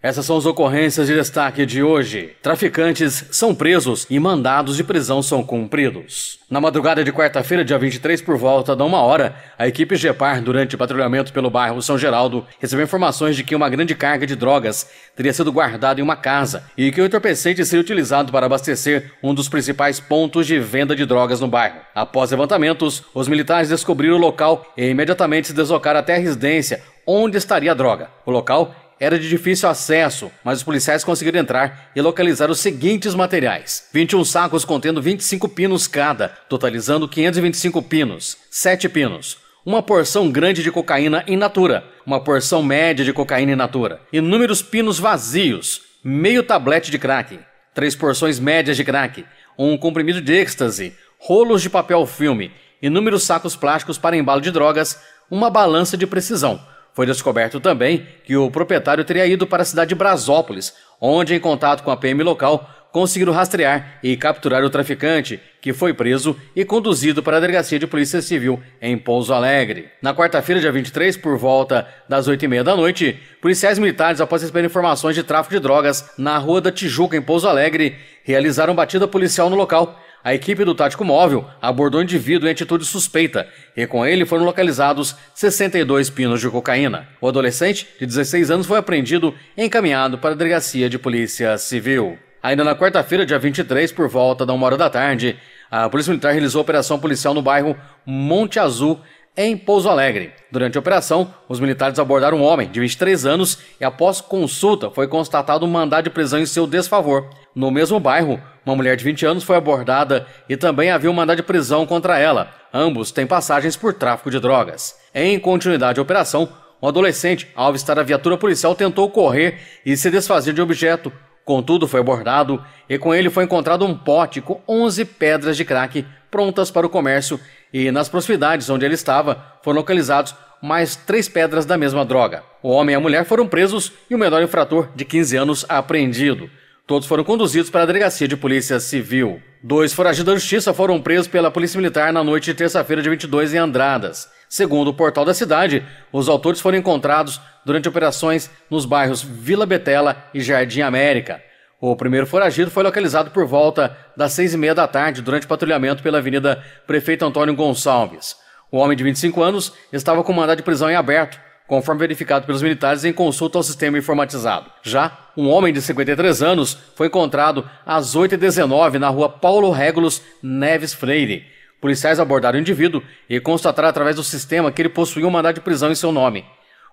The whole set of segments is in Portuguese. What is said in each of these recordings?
Essas são as ocorrências de destaque de hoje. Traficantes são presos e mandados de prisão são cumpridos. Na madrugada de quarta-feira, dia 23, por volta da uma hora, a equipe GEPAR, durante patrulhamento pelo bairro São Geraldo, recebeu informações de que uma grande carga de drogas teria sido guardada em uma casa e que o entorpecente seria utilizado para abastecer um dos principais pontos de venda de drogas no bairro. Após levantamentos, os militares descobriram o local e imediatamente se deslocaram até a residência onde estaria a droga. O local era de difícil acesso, mas os policiais conseguiram entrar e localizar os seguintes materiais: 21 sacos contendo 25 pinos cada, totalizando 525 pinos, 7 pinos, uma porção grande de cocaína in natura, uma porção média de cocaína in natura, inúmeros pinos vazios, meio tablete de crack, três porções médias de crack, um comprimido de êxtase, rolos de papel filme, inúmeros sacos plásticos para embalo de drogas, uma balança de precisão foi descoberto também que o proprietário teria ido para a cidade de Brasópolis, onde, em contato com a PM local, conseguiram rastrear e capturar o traficante, que foi preso e conduzido para a delegacia de polícia civil em Pouso Alegre. Na quarta-feira, dia 23, por volta das 8h30 da noite, policiais militares, após receber informações de tráfico de drogas na Rua da Tijuca, em Pouso Alegre, realizaram batida policial no local. A equipe do Tático Móvel abordou o indivíduo em atitude suspeita e com ele foram localizados 62 pinos de cocaína. O adolescente, de 16 anos, foi apreendido e encaminhado para a delegacia de polícia civil. Ainda na quarta-feira, dia 23, por volta da uma hora da tarde, a Polícia Militar realizou operação policial no bairro Monte Azul, em Pouso Alegre. Durante a operação, os militares abordaram um homem de 23 anos e, após consulta, foi constatado um mandado de prisão em seu desfavor. No mesmo bairro, uma mulher de 20 anos foi abordada e também havia um mandado de prisão contra ela. Ambos têm passagens por tráfico de drogas. Em continuidade à operação, um adolescente, ao avistar a viatura policial, tentou correr e se desfazer de objeto Contudo, foi abordado e com ele foi encontrado um pote com 11 pedras de crack prontas para o comércio e nas proximidades onde ele estava foram localizados mais três pedras da mesma droga. O homem e a mulher foram presos e o menor infrator de 15 anos apreendido. Todos foram conduzidos para a delegacia de polícia civil. Dois foragidos da justiça foram presos pela polícia militar na noite de terça-feira de 22 em Andradas. Segundo o portal da cidade, os autores foram encontrados durante operações nos bairros Vila Betela e Jardim América. O primeiro foragido foi localizado por volta das seis e meia da tarde durante patrulhamento pela Avenida Prefeito Antônio Gonçalves. O homem de 25 anos estava com mandado de prisão em aberto, conforme verificado pelos militares em consulta ao sistema informatizado. Já um homem de 53 anos foi encontrado às 8h19 na rua Paulo Régulos Neves Freire. Policiais abordaram o indivíduo e constataram através do sistema que ele possuía um mandado de prisão em seu nome.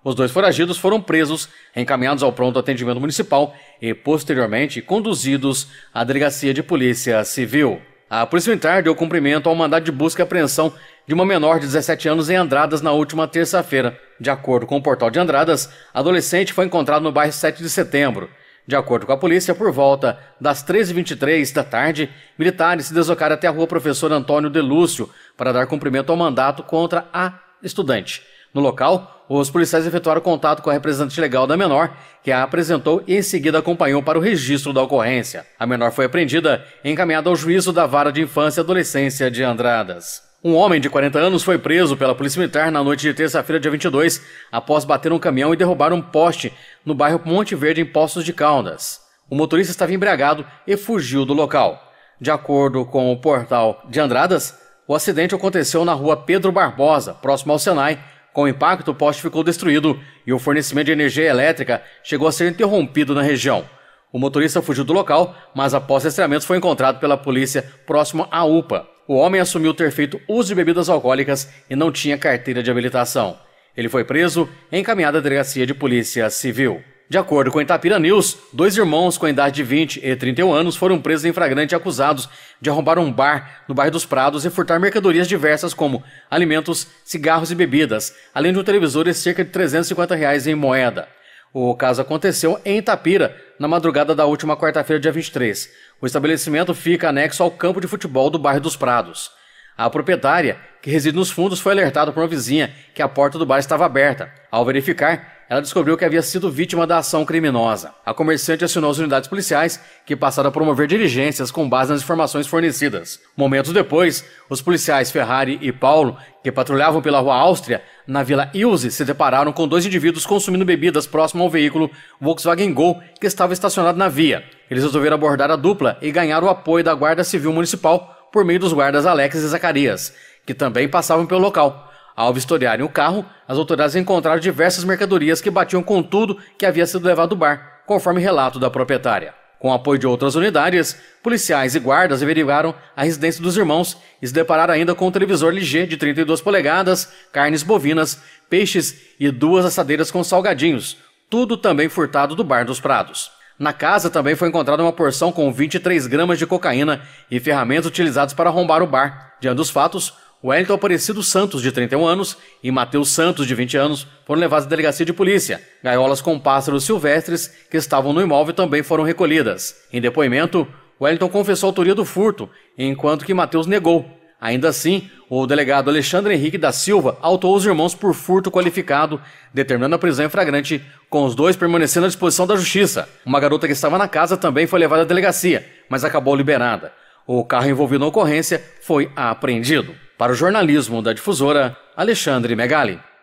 Os dois foragidos foram presos, encaminhados ao pronto atendimento municipal e, posteriormente, conduzidos à delegacia de polícia civil. A Polícia Militar deu cumprimento ao mandado de busca e apreensão de uma menor de 17 anos em Andradas na última terça-feira. De acordo com o portal de Andradas, a adolescente foi encontrada no bairro 7 de setembro. De acordo com a polícia, por volta das 13h23 da tarde, militares se deslocaram até a rua Professor Antônio Delúcio para dar cumprimento ao mandato contra a estudante. No local, os policiais efetuaram contato com a representante legal da menor, que a apresentou e em seguida acompanhou para o registro da ocorrência. A menor foi apreendida e encaminhada ao juízo da Vara de Infância e Adolescência de Andradas. Um homem de 40 anos foi preso pela Polícia Militar na noite de terça-feira, dia 22, após bater um caminhão e derrubar um poste no bairro Monte Verde, em Poços de Caldas. O motorista estava embriagado e fugiu do local. De acordo com o portal de Andradas, o acidente aconteceu na rua Pedro Barbosa, próximo ao Senai, com o impacto, o poste ficou destruído e o fornecimento de energia elétrica chegou a ser interrompido na região. O motorista fugiu do local, mas após rastreamentos foi encontrado pela polícia próximo à UPA. O homem assumiu ter feito uso de bebidas alcoólicas e não tinha carteira de habilitação. Ele foi preso e encaminhado à delegacia de polícia civil. De acordo com Itapira News, dois irmãos com a idade de 20 e 31 anos foram presos em flagrante acusados de arrombar um bar no bairro dos Prados e furtar mercadorias diversas como alimentos, cigarros e bebidas, além de um televisor e cerca de 350 reais em moeda. O caso aconteceu em Itapira, na madrugada da última quarta-feira, dia 23. O estabelecimento fica anexo ao campo de futebol do bairro dos Prados. A proprietária, que reside nos fundos, foi alertada por uma vizinha que a porta do bar estava aberta. Ao verificar, ela descobriu que havia sido vítima da ação criminosa. A comerciante acionou as unidades policiais, que passaram a promover diligências com base nas informações fornecidas. Momentos depois, os policiais Ferrari e Paulo, que patrulhavam pela rua Áustria, na Vila Ilse, se depararam com dois indivíduos consumindo bebidas próximo ao veículo Volkswagen Gol que estava estacionado na via. Eles resolveram abordar a dupla e ganhar o apoio da Guarda Civil Municipal por meio dos guardas Alex e Zacarias, que também passavam pelo local. Ao vistoriarem o carro, as autoridades encontraram diversas mercadorias que batiam com tudo que havia sido levado do bar, conforme relato da proprietária. Com o apoio de outras unidades, policiais e guardas averiguaram a residência dos irmãos e se depararam ainda com um televisor LG de 32 polegadas, carnes bovinas, peixes e duas assadeiras com salgadinhos, tudo também furtado do Bar dos Prados. Na casa também foi encontrada uma porção com 23 gramas de cocaína e ferramentas utilizadas para arrombar o bar. Diante dos fatos, Wellington Aparecido Santos, de 31 anos, e Matheus Santos, de 20 anos, foram levados à delegacia de polícia. Gaiolas com pássaros silvestres que estavam no imóvel também foram recolhidas. Em depoimento, Wellington confessou a autoria do furto, enquanto que Matheus negou. Ainda assim, o delegado Alexandre Henrique da Silva autuou os irmãos por furto qualificado, determinando a prisão em flagrante, com os dois permanecendo à disposição da justiça. Uma garota que estava na casa também foi levada à delegacia, mas acabou liberada. O carro envolvido na ocorrência foi apreendido. Para o jornalismo da difusora, Alexandre Megali.